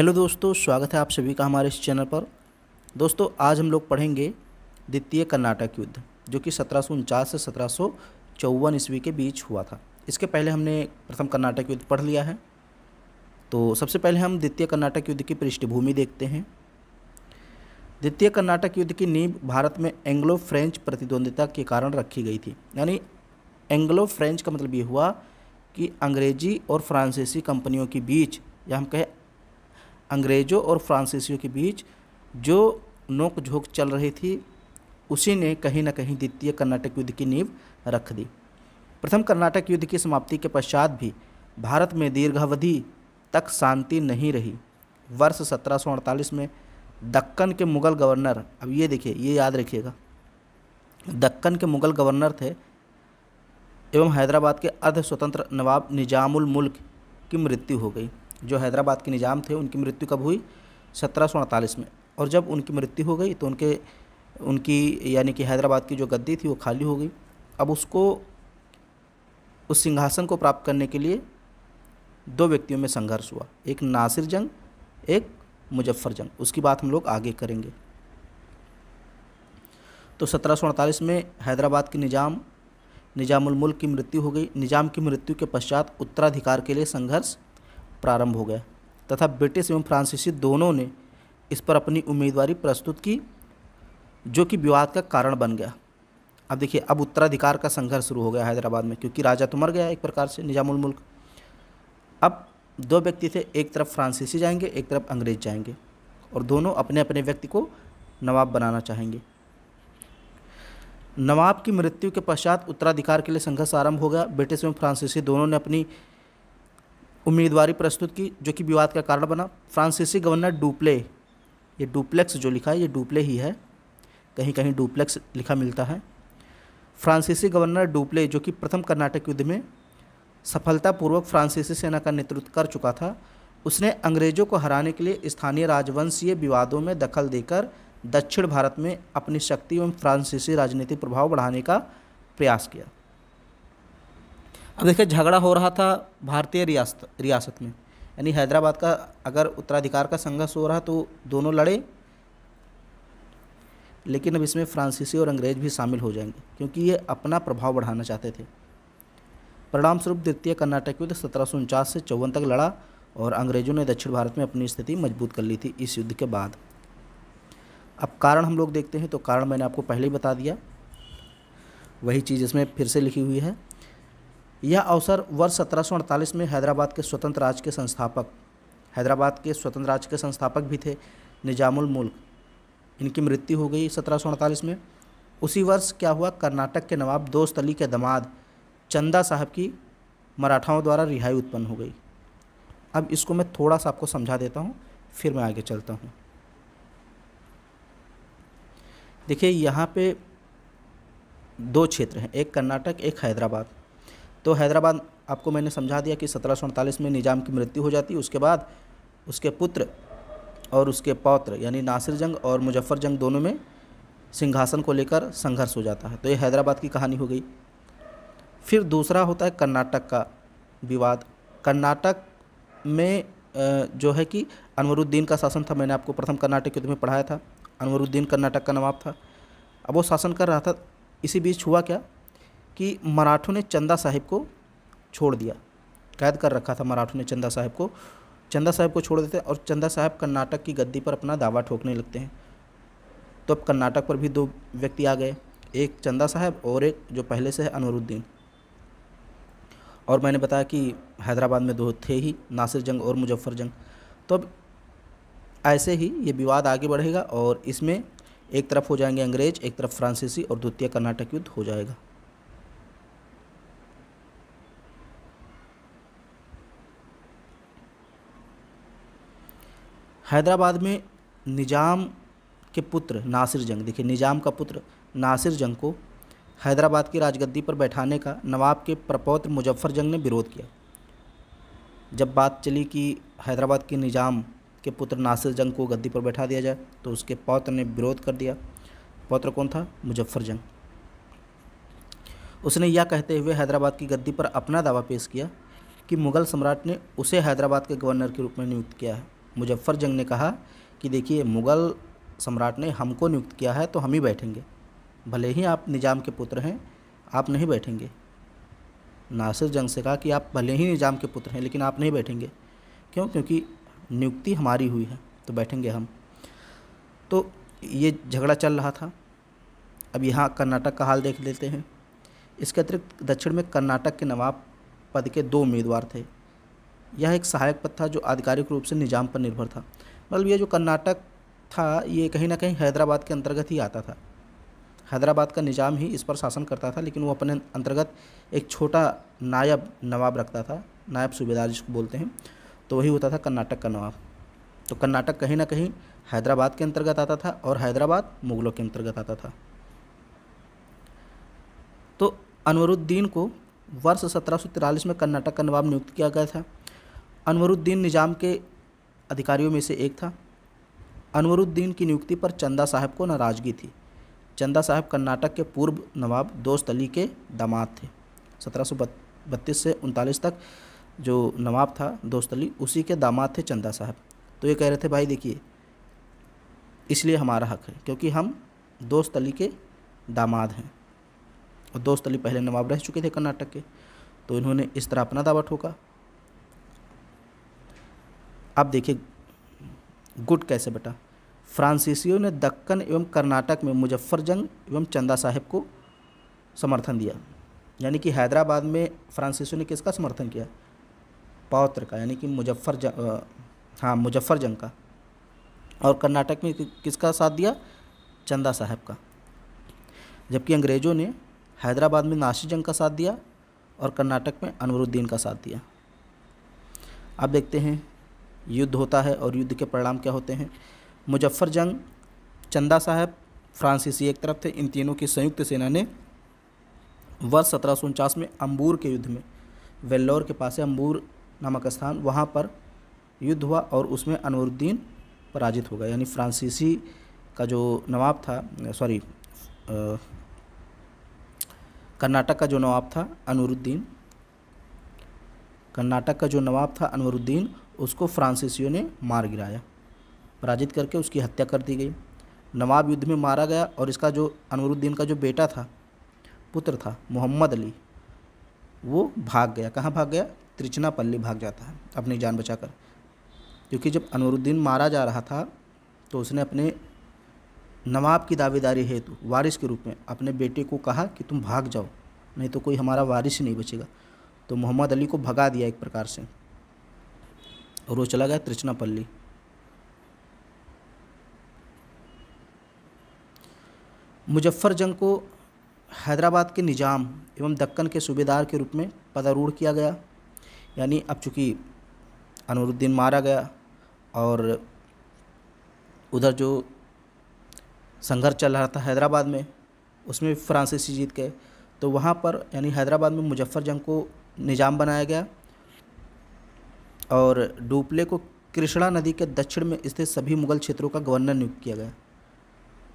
hello दोस्तों स्वागत है आप सभी का हमारे इस चैनल पर दोस्तों आज हम लोग पढ़ेंगे द्वितीय कर्नाटक युद्ध जो कि सत्रह से सत्रह ईस्वी के बीच हुआ था इसके पहले हमने प्रथम कर्नाटक युद्ध पढ़ लिया है तो सबसे पहले हम द्वितीय कर्नाटक युद्ध की पृष्ठभूमि देखते हैं द्वितीय कर्नाटक युद्ध की नींव भारत में एंग्लो फ्रेंच प्रतिद्वंदिता के कारण रखी गई थी यानी एंग्लो फ्रेंच का मतलब ये हुआ कि अंग्रेजी और फ्रांसीसी कंपनियों के बीच या हम कहें अंग्रेज़ों और फ्रांसीसियों के बीच जो नोक झोंक चल रही थी उसी ने कहीं ना कहीं द्वितीय कर्नाटक युद्ध की नींव रख दी प्रथम कर्नाटक युद्ध की समाप्ति के पश्चात भी भारत में दीर्घावधि तक शांति नहीं रही वर्ष 1748 में दक्कन के मुग़ल गवर्नर अब ये देखिए ये याद रखिएगा दक्कन के मुग़ल गवर्नर थे एवं हैदराबाद के अर्ध स्वतंत्र नवाब निजामुल मुल्क की मृत्यु हो गई जो हैदराबाद के निज़ाम थे उनकी मृत्यु कब हुई सत्रह में और जब उनकी मृत्यु हो गई तो उनके उनकी यानी कि हैदराबाद की जो गद्दी थी वो खाली हो गई अब उसको उस सिंहासन को प्राप्त करने के लिए दो व्यक्तियों में संघर्ष हुआ एक नासिर जंग एक मुजफ्फर जंग उसकी बात हम लोग आगे करेंगे तो सत्रह में हैदराबाद के निज़ाम निज़ामुल मुल्क की मृत्यु हो गई निज़ाम की मृत्यु के पश्चात उत्तराधिकार के लिए संघर्ष प्रारंभ हो गया तथा ब्रिटिश एवं फ्रांसीसी दोनों ने इस पर अपनी उम्मीदवारी प्रस्तुत की जो कि विवाद का कारण बन गया अब देखिए अब उत्तराधिकार का संघर्ष शुरू हो गया हैदराबाद में क्योंकि राजा तो मर गया एक प्रकार से निजामुल मुल्क अब दो व्यक्ति थे एक तरफ फ्रांसीसी जाएंगे एक तरफ अंग्रेज जाएंगे और दोनों अपने अपने व्यक्ति को नवाब बनाना चाहेंगे नवाब की मृत्यु के पश्चात उत्तराधिकार के लिए संघर्ष आरंभ हो गया ब्रिटिश एवं फ्रांसीसी दोनों ने अपनी उम्मीदवारी प्रस्तुत की जो कि विवाद का कारण बना फ्रांसीसी गवर्नर डुप्ले ये डुप्लेक्स जो लिखा है ये डुप्ले ही है कहीं कहीं डुप्लेक्स लिखा मिलता है फ्रांसीसी गवर्नर डुप्ले जो कि प्रथम कर्नाटक युद्ध में सफलतापूर्वक फ्रांसीसी सेना का नेतृत्व कर चुका था उसने अंग्रेजों को हराने के लिए स्थानीय राजवंशीय विवादों में दखल देकर दक्षिण भारत में अपनी शक्ति एवं फ्रांसीसी राजनीतिक प्रभाव बढ़ाने का प्रयास किया अब देखिए झगड़ा हो रहा था भारतीय रियासत रियासत में यानी हैदराबाद का अगर उत्तराधिकार का संघर्ष हो रहा तो दोनों लड़े लेकिन अब इसमें फ्रांसीसी और अंग्रेज भी शामिल हो जाएंगे क्योंकि ये अपना प्रभाव बढ़ाना चाहते थे परिणामस्वरूप द्वितीय कर्नाटक युद्ध सत्रह से चौवन तक लड़ा और अंग्रेजों ने दक्षिण भारत में अपनी स्थिति मजबूत कर ली थी इस युद्ध के बाद अब कारण हम लोग देखते हैं तो कारण मैंने आपको पहले ही बता दिया वही चीज़ इसमें फिर से लिखी हुई है यह अवसर वर्ष सत्रह में हैदराबाद के स्वतंत्र राज्य के संस्थापक हैदराबाद के स्वतंत्र राज्य के संस्थापक भी थे निजामुल मुल्क इनकी मृत्यु हो गई सत्रह में उसी वर्ष क्या हुआ कर्नाटक के नवाब दोस्त अली के दमाद चंदा साहब की मराठाओं द्वारा रिहाई उत्पन्न हो गई अब इसको मैं थोड़ा सा आपको समझा देता हूँ फिर मैं आगे चलता हूँ देखिए यहाँ पे दो क्षेत्र हैं एक कर्नाटक एक हैदराबाद तो हैदराबाद आपको मैंने समझा दिया कि सत्रह में निज़ाम की मृत्यु हो जाती उसके बाद उसके पुत्र और उसके पौत्र यानी नासिर जंग और मुजफ्फ़र जंग दोनों में सिंहासन को लेकर संघर्ष हो जाता है तो ये हैदराबाद की कहानी हो गई फिर दूसरा होता है कर्नाटक का विवाद कर्नाटक में जो है कि अनवरुद्दीन का शासन था मैंने आपको प्रथम कर्नाटक युद्ध में पढ़ाया था अनवरुद्दीन कर्नाटक का नवाब था अब वो शासन कर रहा था इसी बीच हुआ क्या कि मराठों ने चंदा साहिब को छोड़ दिया कैद कर रखा था मराठों ने चंदा साहिब को चंदा साहिब को छोड़ देते हैं और चंदा साहिब कर्नाटक की गद्दी पर अपना दावा ठोकने लगते हैं तो अब कर्नाटक पर भी दो व्यक्ति आ गए एक चंदा साहब और एक जो पहले से है अनवरुद्दीन और मैंने बताया कि हैदराबाद में दो थे ही नासिर जंग और मुजफ्फ़र जंग तो अब ऐसे ही ये विवाद आगे बढ़ेगा और इसमें एक तरफ हो जाएंगे अंग्रेज एक तरफ फ्रांसीसी और द्वितीय कर्नाटक युद्ध हो जाएगा हैदराबाद में निज़ाम के पुत्र नासिर जंग देखिए निज़ाम का पुत्र नासिर जंग को हैदराबाद की राजगद्दी पर बैठाने का नवाब के प्रपौत्र मुजफ्फ़र जंग ने विरोध किया जब बात चली कि हैदराबाद के निज़ाम के पुत्र नासिर जंग को गद्दी पर बैठा दिया जाए तो उसके पौत्र ने विरोध कर दिया पौत्र कौन था मुजफ्फ़र जंग उसने यह कहते हुए हैदराबाद की गद्दी पर अपना दावा पेश किया कि मुग़ल सम्राट ने उसे हैदराबाद के गवर्नर के रूप में नियुक्त किया है मुजफ्फ़र जंग ने कहा कि देखिए मुग़ल सम्राट ने हमको नियुक्त किया है तो हम ही बैठेंगे भले ही आप निज़ाम के पुत्र हैं आप नहीं बैठेंगे नासिर जंग से कहा कि आप भले ही निज़ाम के पुत्र हैं लेकिन आप नहीं बैठेंगे क्यों क्योंकि नियुक्ति हमारी हुई है तो बैठेंगे हम तो ये झगड़ा चल रहा था अब यहाँ कर्नाटक का हाल देख लेते हैं इसके अतिरिक्त दक्षिण में कर्नाटक के नवाब पद के दो उम्मीदवार थे यह एक सहायक पद था जो आधिकारिक रूप से निज़ाम पर निर्भर था मतलब ये जो कर्नाटक था ये कहीं ना कहीं हैदराबाद के अंतर्गत ही आता था हैदराबाद का निज़ाम ही इस पर शासन करता था लेकिन वो अपने अंतर्गत एक छोटा नायब नवाब रखता था नायब सूबेदार जिसको बोलते हैं तो वही होता था कर्नाटक का नवाब तो कर्नाटक कहीं ना कहीं हैदराबाद के अंतर्गत आता था और हैदराबाद मुग़लों के अंतर्गत आता था तो अनवरुद्दीन को वर्ष सत्रह में कर्नाटक का नवाब नियुक्त किया गया था अनवरुद्दीन निज़ाम के अधिकारियों में से एक था अनवरुद्दीन की नियुक्ति पर चंदा साहब को नाराज़गी थी चंदा साहब कर्नाटक के पूर्व नवाब दोस्त अली के दामाद थे सत्रह से उनतालीस तक जो नवाब था दोस्त अली उसी के दामाद थे चंदा साहब तो ये कह रहे थे भाई देखिए इसलिए हमारा हक है क्योंकि हम दोस्त अली के दामाद हैं और दोस्त अली पहले नवाब रह चुके थे कर्नाटक के तो इन्होंने इस तरह अपना दावा ठोका अब देखिए गुट कैसे बटा फ्रांसीसियों ने दक्कन एवं कर्नाटक में मुजफ्फर जंग एवं चंदा साहेब को समर्थन दिया यानी कि हैदराबाद में फ्रांसीसियों ने किसका समर्थन किया पौत्र का यानी कि मुजफ्फर जंग हाँ मुजफ्फर जंग का और कर्नाटक में किसका साथ दिया चंदा साहेब का जबकि अंग्रेज़ों ने हैदराबाद में नासी जंग का साथ दिया और कर्नाटक में अनवरुद्दीन का साथ दिया अब देखते हैं युद्ध होता है और युद्ध के परिणाम क्या होते हैं मुजफ्फर जंग चंदा साहब फ्रांसीसी एक तरफ थे इन तीनों की संयुक्त सेना ने वर्ष सत्रह में अम्बूर के युद्ध में वेल्लोर के पास है अम्बूर नामक स्थान वहाँ पर युद्ध हुआ और उसमें अनवरुद्दीन पराजित हो गया यानी फ्रांसीसी का जो नवाब था सॉरी कर्नाटक का जो नवाब था अनवरुद्दीन कर्नाटक का जो नवाब था अनवरुद्दीन उसको फ्रांसीसियों ने मार गिराया पराजित करके उसकी हत्या कर दी गई नवाब युद्ध में मारा गया और इसका जो अनवरुद्दीन का जो बेटा था पुत्र था मोहम्मद अली वो भाग गया कहाँ भाग गया त्रिचनापल्ली भाग जाता है अपनी जान बचाकर क्योंकि जब अनवरुद्दीन मारा जा रहा था तो उसने अपने नवाब की दावेदारी हेतु वारिस के रूप में अपने बेटे को कहा कि तुम भाग जाओ नहीं तो कोई हमारा वारिस ही नहीं बचेगा तो मोहम्मद अली को भगा दिया एक प्रकार से और वो चला गया त्रिचनापल्ली मुजफ्फर जंग को हैदराबाद के निज़ाम एवं दक्कन के सूबेदार के रूप में पदारूढ़ किया गया यानी अब चूँकि अनवरुद्दीन मारा गया और उधर जो संघर्ष चल रहा था हैदराबाद में उसमें फ्रांसीसी जीत गए तो वहाँ पर यानी हैदराबाद में मुजफ्फर जंग को निज़ाम बनाया गया और डुपले को कृष्णा नदी के दक्षिण में स्थित सभी मुगल क्षेत्रों का गवर्नर नियुक्त किया गया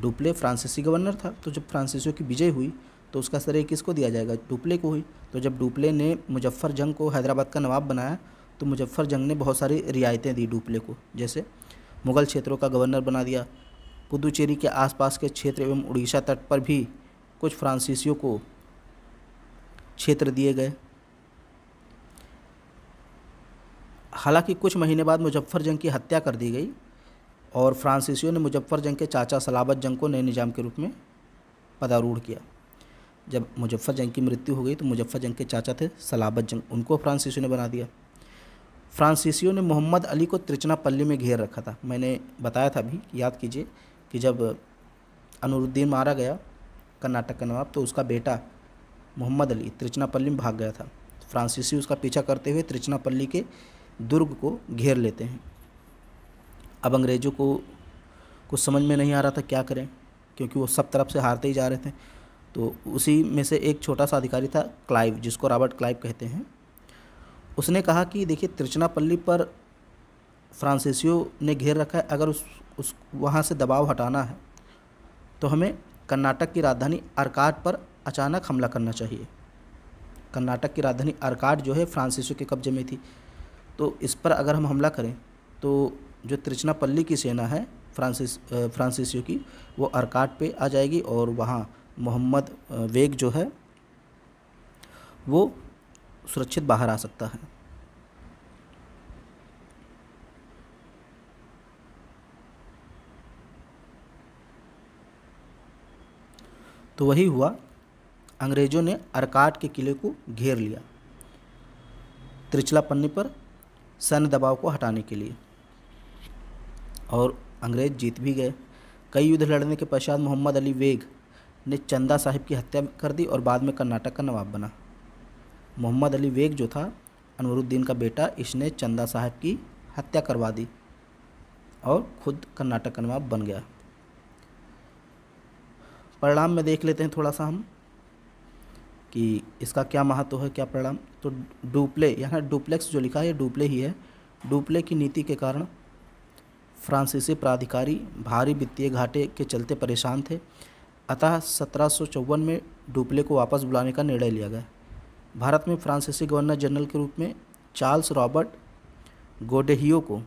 डुपले फ्रांसीसी गवर्नर था तो जब फ्रांसीसियों की विजय हुई तो उसका श्रेय किसको दिया जाएगा डुपले को हुई तो जब डुपले ने मुजफ्फर जंग को हैदराबाद का नवाब बनाया तो मुजफ्फर जंग ने बहुत सारी रियायतें दी डुपले को जैसे मुगल क्षेत्रों का गवर्नर बना दिया पुदुचेरी के आसपास के क्षेत्र एवं उड़ीसा तट पर भी कुछ फ्रांसीसियों को क्षेत्र दिए गए हालांकि कुछ महीने बाद मुजफ्फ़र जंग की हत्या कर दी गई और फ्रांसीसियों ने मुजफ्फ़र जंग के चाचा सलाबत जंग को नए निज़ाम के रूप में पदारूढ़ किया जब मुजफ्फ़र जंग की मृत्यु हो गई तो मुजफ्फ़र जंग के चाचा थे सलाबत जंग उनको फ्रांसीसियों ने बना दिया फ्रांसीसियों ने मोहम्मद अली को त्रिचनापल्ली में घेर रखा था मैंने बताया था अभी याद कीजिए कि जब अनुरुद्दीन मारा गया कर्नाटक का नवाब तो उसका बेटा मोहम्मद अली त्रिचनापल्ली में भाग गया था फ्रांसीसी उसका पीछा करते हुए त्रिचनापल्ली के दुर्ग को घेर लेते हैं अब अंग्रेज़ों को कुछ समझ में नहीं आ रहा था क्या करें क्योंकि वो सब तरफ से हारते ही जा रहे थे तो उसी में से एक छोटा सा अधिकारी था क्लाइव जिसको रॉबर्ट क्लाइव कहते हैं उसने कहा कि देखिए त्रिचनापल्ली पर फ्रांसीसियों ने घेर रखा है अगर उस उस वहाँ से दबाव हटाना है तो हमें कर्नाटक की राजधानी अरकाट पर अचानक हमला करना चाहिए कर्नाटक की राजधानी अरकाट जो है फ्रांसीसियो के कब्जे में थी तो इस पर अगर हम हमला करें तो जो त्रिचनापल्ली की सेना है फ्रांसिस फ्रांसिसियो की वो अरकाट पे आ जाएगी और वहाँ मोहम्मद वेग जो है वो सुरक्षित बाहर आ सकता है तो वही हुआ अंग्रेज़ों ने अरकाट के किले को घेर लिया त्रिचला पन्नी पर सन दबाव को हटाने के लिए और अंग्रेज जीत भी गए कई युद्ध लड़ने के पश्चात मोहम्मद अली वेग ने चंदा साहिब की हत्या कर दी और बाद में कर्नाटक का नवाब बना मोहम्मद अली वेग जो था अनवरुद्दीन का बेटा इसने चंदा साहब की हत्या करवा दी और खुद कर्नाटक का नवाब बन गया परिणाम में देख लेते हैं थोड़ा सा हम कि इसका क्या महत्व है क्या परिणाम तो डुप्ले यहाँ डुप्लेक्स जो लिखा है डुप्ले ही है डुप्ले की नीति के कारण फ्रांसीसी प्राधिकारी भारी वित्तीय घाटे के चलते परेशान थे अतः सत्रह में डुप्ले को वापस बुलाने का निर्णय लिया गया भारत में फ्रांसीसी गवर्नर जनरल के रूप में चार्ल्स रॉबर्ट गोडेहियो को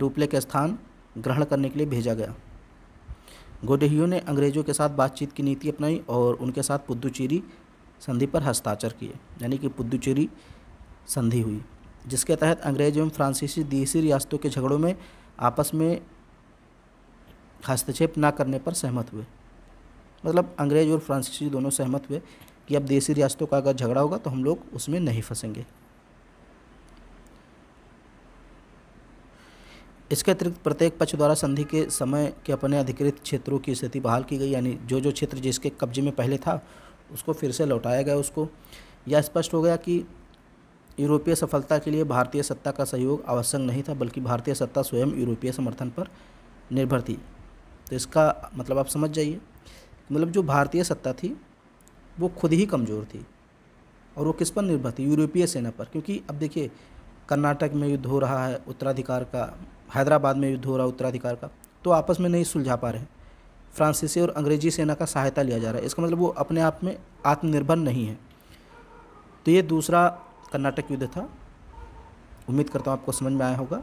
डुप्ले के स्थान ग्रहण करने के लिए भेजा गया गोडेहियो ने अंग्रेज़ों के साथ बातचीत की नीति अपनाई और उनके साथ पुद्दुचेरी संधि पर हस्ताक्षर किए यानी कि पुदुचेरी संधि हुई जिसके तहत अंग्रेज एवं फ्रांसीसी देसी रियासतों के झगड़ों में आपस में हस्तक्षेप ना करने पर सहमत हुए मतलब अंग्रेज और फ्रांसीसी दोनों सहमत हुए कि अब देसी रियासतों का अगर झगड़ा होगा तो हम लोग उसमें नहीं फंसेंगे इसके अतिरिक्त प्रत्येक पक्ष द्वारा संधि के समय के अपने अधिकृत क्षेत्रों की स्थिति बहाल की गई यानी जो जो क्षेत्र जिसके कब्जे में पहले था उसको फिर से लौटाया गया उसको यह स्पष्ट हो गया कि यूरोपीय सफलता के लिए भारतीय सत्ता का सहयोग आवश्यक नहीं था बल्कि भारतीय सत्ता स्वयं यूरोपीय समर्थन पर निर्भर थी तो इसका मतलब आप समझ जाइए मतलब जो भारतीय सत्ता थी वो खुद ही कमज़ोर थी और वो किस पर निर्भर थी यूरोपीय सेना पर क्योंकि अब देखिए कर्नाटक में युद्ध हो रहा है उत्तराधिकार का हैदराबाद में युद्ध हो रहा है उत्तराधिकार का तो आपस में नहीं सुलझा पा रहे हैं फ्रांसीसी और अंग्रेजी सेना का सहायता लिया जा रहा है इसका मतलब वो अपने आप में आत्मनिर्भर नहीं है तो ये दूसरा कर्नाटक युद्ध था उम्मीद करता हूँ आपको समझ में आया होगा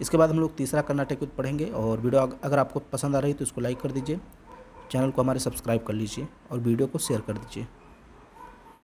इसके बाद हम लोग तीसरा कर्नाटक युद्ध पढ़ेंगे और वीडियो अगर आपको पसंद आ रही है तो इसको लाइक कर दीजिए चैनल को हमारे सब्सक्राइब कर लीजिए और वीडियो को शेयर कर दीजिए